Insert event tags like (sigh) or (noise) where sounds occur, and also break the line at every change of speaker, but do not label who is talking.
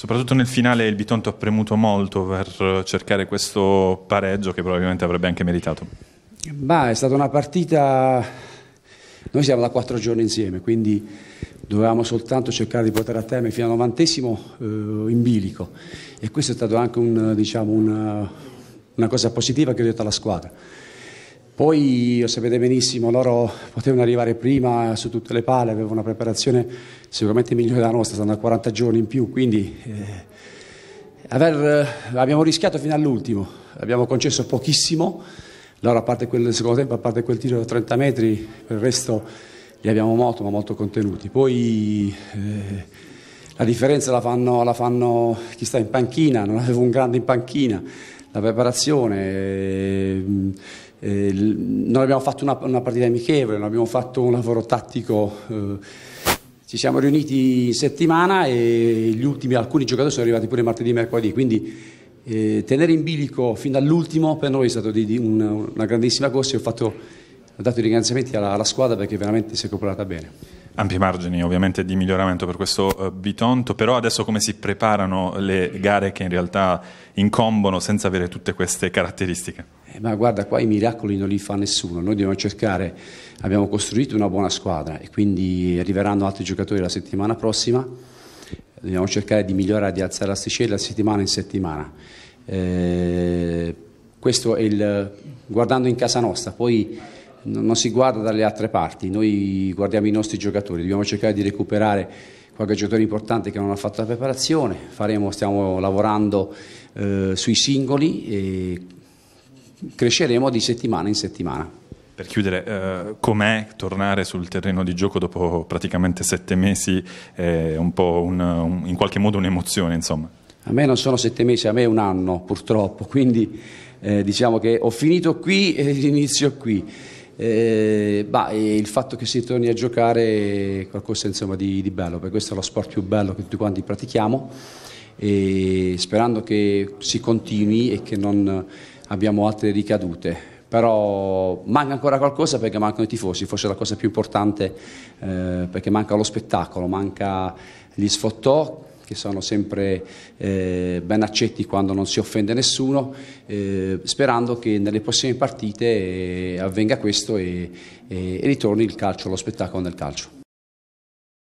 Soprattutto nel finale il Bitonto ha premuto molto per cercare questo pareggio che probabilmente avrebbe anche meritato.
Ma è stata una partita... Noi siamo da quattro giorni insieme, quindi dovevamo soltanto cercare di portare a termine fino al novantesimo eh, in bilico e questo è stato anche un, diciamo, una, una cosa positiva che ho detto alla squadra. Poi, lo sapete benissimo, loro potevano arrivare prima su tutte le pale, avevano una preparazione sicuramente migliore della nostra, stanno a 40 giorni in più, quindi eh, aver, abbiamo rischiato fino all'ultimo, abbiamo concesso pochissimo, loro a parte quel secondo tempo, a parte quel tiro da 30 metri, per il resto li abbiamo molto ma molto contenuti. Poi eh, la differenza la fanno, la fanno chi sta in panchina, non avevo un grande in panchina, la preparazione... Eh, eh, non abbiamo fatto una, una, partita amichevole, non abbiamo fatto un lavoro tattico. Eh, ci siamo riuniti in settimana e ultimi, alcuni giocatori sono arrivati pure martedì e mercoledì, quindi eh, tenere in bilico fin dall'ultimo per noi è stata un, una grandissima corsa e ho, fatto, ho dato i ringraziamenti alla, alla squadra perché veramente si
è cooperata bene ampi margini ovviamente di miglioramento per questo uh, Bitonto, però adesso come si preparano le gare che in realtà incombono senza avere tutte queste caratteristiche?
Eh, ma guarda qua i miracoli non li fa nessuno, noi dobbiamo cercare, abbiamo costruito una buona squadra e quindi arriveranno altri giocatori la settimana prossima, dobbiamo cercare di migliorare, di alzare l'asticella settimana in settimana. Eh, questo è il guardando in casa nostra, poi non si guarda dalle altre parti, noi guardiamo i nostri giocatori, dobbiamo cercare di recuperare qualche giocatore importante che non ha fatto la preparazione, Faremo, stiamo lavorando eh, sui singoli. E, cresceremo di settimana in settimana.
Per chiudere, eh, com'è tornare sul terreno di gioco dopo praticamente sette mesi? È un po' un, un, in qualche modo un'emozione, insomma.
A me non sono sette mesi, a me è un anno purtroppo, quindi eh, diciamo che ho finito qui e (laughs) inizio qui. Eh, bah, il fatto che si torni a giocare è qualcosa insomma, di, di, bello, perché questo è lo sport più bello che tutti quanti pratichiamo e sperando che si continui e che non abbiamo altre ricadute. Però manca ancora qualcosa perché mancano i tifosi, forse è la cosa più importante eh, perché manca lo spettacolo, manca gli sfottò che sono sempre eh, ben accetti quando non si offende nessuno, eh, sperando che nelle prossime partite eh, avvenga questo e, e, e ritorni il calcio, lo spettacolo nel calcio.